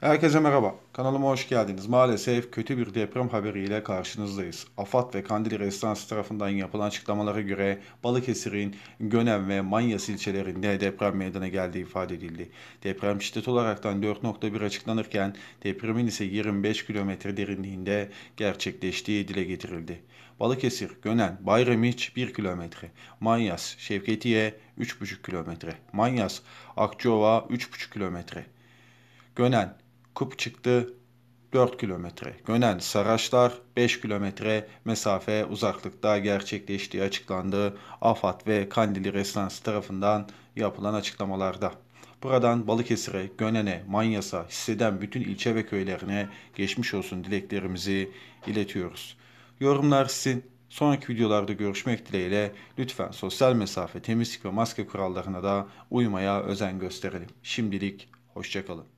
Herkese merhaba. Kanalıma hoş geldiniz. Maalesef kötü bir deprem haberiyle karşınızdayız. AFAD ve Kandili Restansı tarafından yapılan açıklamalara göre Balıkesir'in Gönen ve Manyas ilçelerinde deprem meydana geldiği ifade edildi. Deprem şiddet olaraktan 4.1 açıklanırken depremin ise 25 kilometre derinliğinde gerçekleştiği dile getirildi. Balıkesir, Gönen, Bayramiç 1 kilometre, Manyas, Şevketiye 3.5 kilometre, Manyas, Akçova 3.5 kilometre, Gönen, Kup çıktı 4 kilometre. Gönen Saraçlar 5 kilometre mesafe uzaklıkta gerçekleştiği açıklandı. AFAD ve Kandili Restansı tarafından yapılan açıklamalarda. Buradan Balıkesir'e, Gönen'e, Manyas'a, hisseden bütün ilçe ve köylerine geçmiş olsun dileklerimizi iletiyoruz. Yorumlar sizin. Sonraki videolarda görüşmek dileğiyle lütfen sosyal mesafe, temizlik ve maske kurallarına da uymaya özen gösterelim. Şimdilik hoşçakalın.